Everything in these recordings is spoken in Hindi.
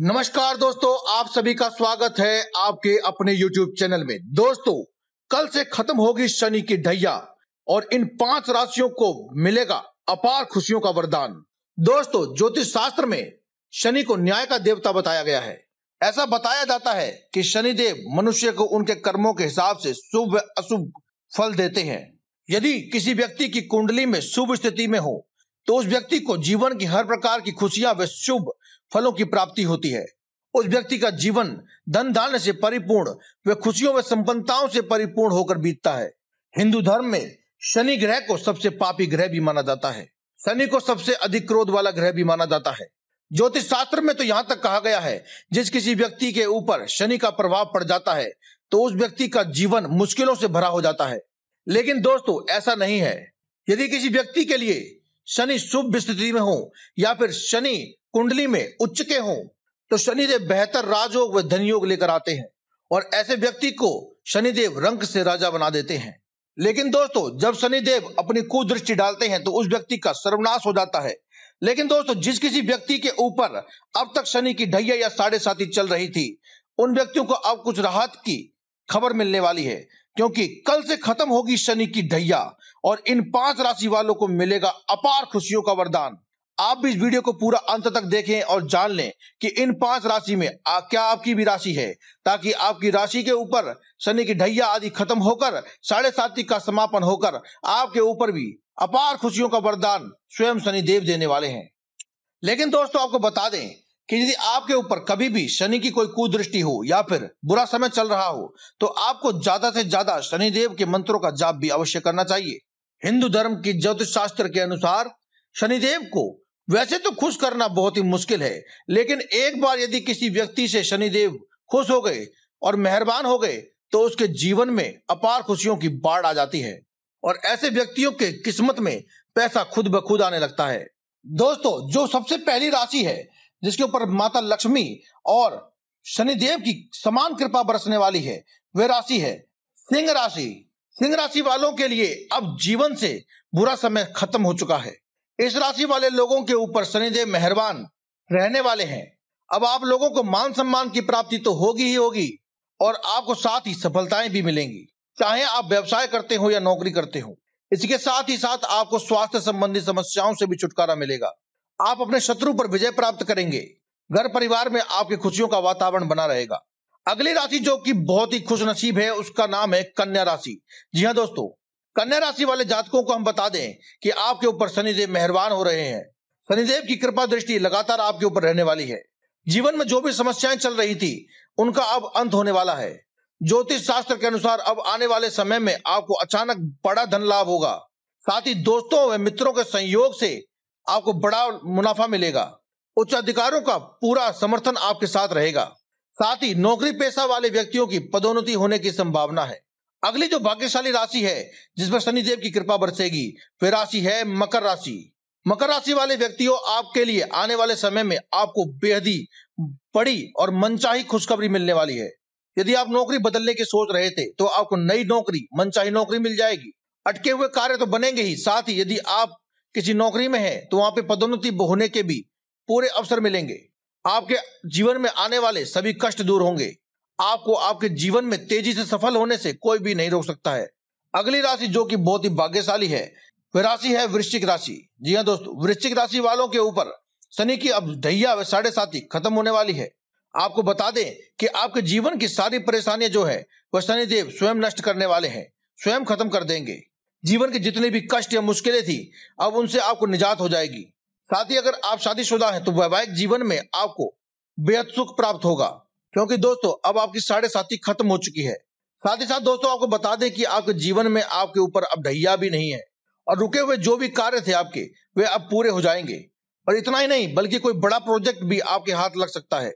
नमस्कार दोस्तों आप सभी का स्वागत है आपके अपने YouTube चैनल में दोस्तों कल से खत्म होगी शनि की ढैया और इन पांच राशियों को मिलेगा अपार खुशियों का वरदान दोस्तों ज्योतिष शास्त्र में शनि को न्याय का देवता बताया गया है ऐसा बताया जाता है कि शनि देव मनुष्य को उनके कर्मों के हिसाब से शुभ अशुभ फल देते हैं यदि किसी व्यक्ति की कुंडली में शुभ स्थिति में हो तो उस व्यक्ति को जीवन की हर प्रकार की खुशियां व शुभ फलों की प्राप्ति होती है उस व्यक्ति का जीवन धन धान्य से परिपूर्ण व खुशियों व संपन्नताओं से परिपूर्ण होकर बीतता है हिंदू धर्म में शनि ग्रह को सबसे पापी ग्रह भी माना जाता है शनि को सबसे अधिक क्रोध वाला ग्रह भी माना जाता है ज्योतिष शास्त्र में तो यहाँ तक कहा गया है जिस किसी व्यक्ति के ऊपर शनि का प्रभाव पड़ जाता है तो उस व्यक्ति का जीवन मुश्किलों से भरा हो जाता है लेकिन दोस्तों ऐसा नहीं है यदि किसी व्यक्ति के लिए शनि शुभ स्थिति में हो या फिर शनि कुंडली में उच्च के हों तो शनिदेव बेहतर राजयोग व धनयोग लेकर आते हैं और ऐसे व्यक्ति को शनिदेव रंग से राजा बना देते हैं लेकिन दोस्तों जब शनिदेव अपनी कुदृष्टि डालते हैं तो उस व्यक्ति का सर्वनाश हो जाता है लेकिन दोस्तों जिस किसी व्यक्ति के ऊपर अब तक शनि की ढैया या साढ़े साथी चल रही थी उन व्यक्तियों को अब कुछ राहत की खबर मिलने वाली है क्योंकि कल से खत्म होगी शनि की ढैया और इन पांच राशि वालों को मिलेगा अपार खुशियों का वरदान आप भी इस वीडियो को पूरा अंत तक देखें और जान लें कि इन पांच राशि में आ, क्या आपकी भी राशि है ताकि आपकी राशि के ऊपर शनि की ढैया आदि खत्म होकर साढ़े साती का समापन होकर आपके ऊपर भी अपार खुशियों का वरदान स्वयं शनि देव देने वाले हैं लेकिन दोस्तों आपको बता दें कि यदि आपके ऊपर कभी भी शनि की कोई कुदृष्टि हो या फिर बुरा समय चल रहा हो तो आपको ज्यादा से ज्यादा शनिदेव के मंत्रों का जाप भी अवश्य करना चाहिए हिंदू धर्म की ज्योतिष शास्त्र के अनुसार शनिदेव को वैसे तो खुश करना बहुत ही मुश्किल है लेकिन एक बार यदि किसी व्यक्ति से शनिदेव खुश हो गए और मेहरबान हो गए तो उसके जीवन में अपार खुशियों की बाढ़ आ जाती है और ऐसे व्यक्तियों के किस्मत में पैसा खुद ब खुद आने लगता है दोस्तों जो सबसे पहली राशि है जिसके ऊपर माता लक्ष्मी और शनिदेव की समान कृपा बरसने वाली है वह राशि है सिंह राशि सिंह राशि वालों के लिए अब जीवन से बुरा समय खत्म हो चुका है इस राशि वाले लोगों के ऊपर शनिदेव मेहरबान रहने वाले हैं अब आप लोगों को मान सम्मान की प्राप्ति तो होगी ही होगी और आपको साथ ही सफलताएं भी मिलेंगी चाहे आप व्यवसाय करते हो या नौकरी करते हो इसके साथ ही साथ आपको स्वास्थ्य संबंधी समस्याओं से भी छुटकारा मिलेगा आप अपने शत्रु पर विजय प्राप्त करेंगे घर परिवार में आपकी खुशियों का वातावरण बना रहेगा अगली राशि जो कि बहुत ही खुश नसीब है उसका नाम है कन्या राशि जी हाँ दोस्तों कन्या राशि वाले जातकों को हम बता दें कि आपके ऊपर शनिदेव मेहरबान हो रहे हैं शनिदेव की कृपा दृष्टि लगातार आपके ऊपर रहने वाली है जीवन में जो भी समस्याएं चल रही थी उनका अब अंत होने वाला है ज्योतिष शास्त्र के अनुसार अब आने वाले समय में आपको अचानक बड़ा धन लाभ होगा साथ ही दोस्तों व मित्रों के संयोग से आपको बड़ा मुनाफा मिलेगा उच्च अधिकारों का पूरा समर्थन आपके साथ रहेगा साथ ही नौकरी पेशा वाले व्यक्तियों की पदोन्नति होने की संभावना है अगली जो भाग्यशाली राशि है जिस पर शनिदेव की कृपा बरसेगी वह राशि है मकर राशि मकर राशि वाले व्यक्तियों आपके लिए आने वाले समय में आपको ही बड़ी और मनचाही खुशखबरी मिलने वाली है यदि आप नौकरी बदलने की सोच रहे थे तो आपको नई नौकरी मनचाही नौकरी मिल जाएगी अटके हुए कार्य तो बनेंगे ही साथ ही यदि आप किसी नौकरी में हैं तो वहां पे पदोन्नति होने के भी पूरे अवसर मिलेंगे आपके जीवन में आने वाले सभी कष्ट दूर होंगे आपको आपके जीवन में तेजी से सफल होने से कोई भी नहीं रोक सकता है अगली राशि जो कि बहुत ही भाग्यशाली है वह राशि है वृश्चिक राशि जी हाँ दोस्तों वृश्चिक राशि वालों के ऊपर शनि की अब धैया व साढ़े साथी खत्म होने वाली है आपको बता दें कि आपके जीवन की सारी परेशानियां जो है वह शनिदेव स्वयं नष्ट करने वाले हैं स्वयं खत्म कर देंगे जीवन के जितने भी कष्ट या मुश्किलें थी अब उनसे आपको निजात हो जाएगी साथ ही अगर आप शादीशुदा हैं तो वैवाहिक जीवन में आपको बेहद सुख प्राप्त होगा क्योंकि दोस्तों अब आपकी साढ़े साथी खत्म हो चुकी है साथ ही साथ दोस्तों आपको बता दें कि आपके जीवन में आपके ऊपर अब ढैया भी नहीं है और रुके हुए जो भी कार्य थे आपके वे अब पूरे हो जाएंगे और इतना ही नहीं बल्कि कोई बड़ा प्रोजेक्ट भी आपके हाथ लग सकता है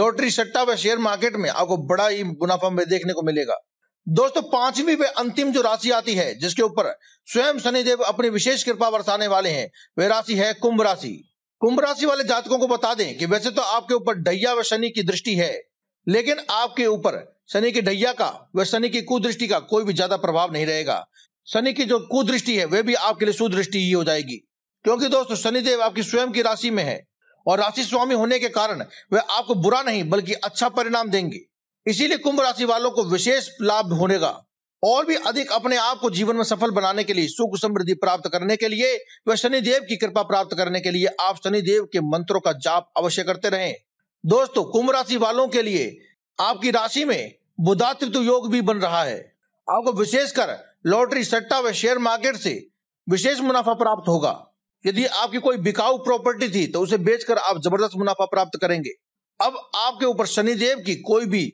लॉटरी सट्टा व शेयर मार्केट में आपको बड़ा ही मुनाफा में देखने को मिलेगा दोस्तों पांचवी व अंतिम जो राशि आती है जिसके ऊपर स्वयं शनिदेव अपनी विशेष कृपा बरसाने वाले हैं वे राशि है कुंभ राशि कुंभ राशि वाले जातकों को बता दें कि वैसे तो आपके ऊपर ढैया व शनि की दृष्टि है लेकिन आपके ऊपर शनि की ढैया का व शनि की कुदृष्टि का कोई भी ज्यादा प्रभाव नहीं रहेगा शनि की जो कुदृष्टि है वह भी आपके लिए सुदृष्टि ही हो जाएगी क्योंकि दोस्तों शनिदेव आपकी स्वयं की राशि में है और राशि स्वामी होने के कारण वह आपको बुरा नहीं बल्कि अच्छा परिणाम देंगे इसीलिए कुंभ राशि वालों को विशेष लाभ होनेगा और भी अधिक अपने आप को जीवन में सफल बनाने के लिए सुख समृद्धि प्राप्त करने के लिए व शनिदेव की कृपा प्राप्त करने के लिए आप शनिदेव के मंत्रों का जाप अवश्य करते रहें दोस्तों कुंभ राशि वालों के लिए आपकी राशि में बुधातृत्व योग भी बन रहा है आपको विशेषकर लॉटरी सट्टा व शेयर मार्केट से विशेष मुनाफा प्राप्त होगा यदि आपकी कोई बिकाऊ प्रॉपर्टी थी तो उसे बेचकर आप जबरदस्त मुनाफा प्राप्त करेंगे अब आपके ऊपर शनिदेव की कोई भी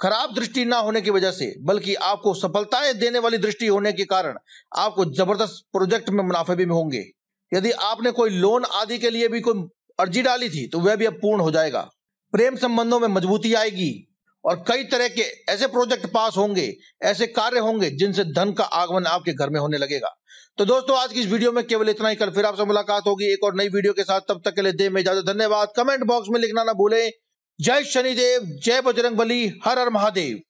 खराब दृष्टि ना होने की वजह से बल्कि आपको सफलताएं देने वाली दृष्टि होने के कारण आपको जबरदस्त प्रोजेक्ट में मुनाफे भी होंगे यदि आपने कोई लोन आदि के लिए भी कोई अर्जी डाली थी तो वह भी अब पूर्ण हो जाएगा प्रेम संबंधों में मजबूती आएगी और कई तरह के ऐसे प्रोजेक्ट पास होंगे ऐसे कार्य होंगे जिनसे धन का आगमन आपके घर में होने लगेगा तो दोस्तों आज की इस वीडियो में केवल इतना ही कल फिर आपसे मुलाकात होगी एक और नई वीडियो के साथ तब तक के लिए दे में इजाजत धन्यवाद कमेंट बॉक्स में लिखना ना भूलें जय शनिदेव जय बजरंग बली हर हर महादेव